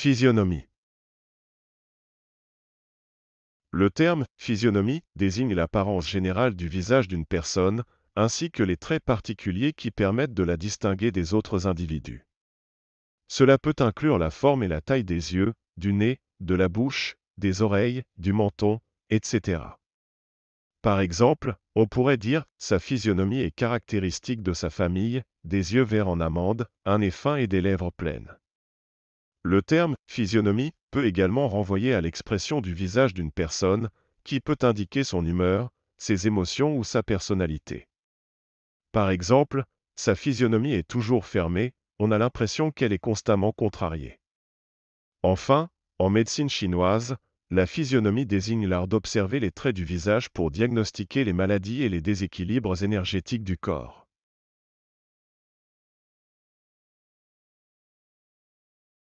Physionomie Le terme physionomie désigne l'apparence générale du visage d'une personne, ainsi que les traits particuliers qui permettent de la distinguer des autres individus. Cela peut inclure la forme et la taille des yeux, du nez, de la bouche, des oreilles, du menton, etc. Par exemple, on pourrait dire sa physionomie est caractéristique de sa famille, des yeux verts en amande, un nez fin et des lèvres pleines. Le terme physionomie peut également renvoyer à l'expression du visage d'une personne, qui peut indiquer son humeur, ses émotions ou sa personnalité. Par exemple, sa physionomie est toujours fermée, on a l'impression qu'elle est constamment contrariée. Enfin, en médecine chinoise, la physionomie désigne l'art d'observer les traits du visage pour diagnostiquer les maladies et les déséquilibres énergétiques du corps.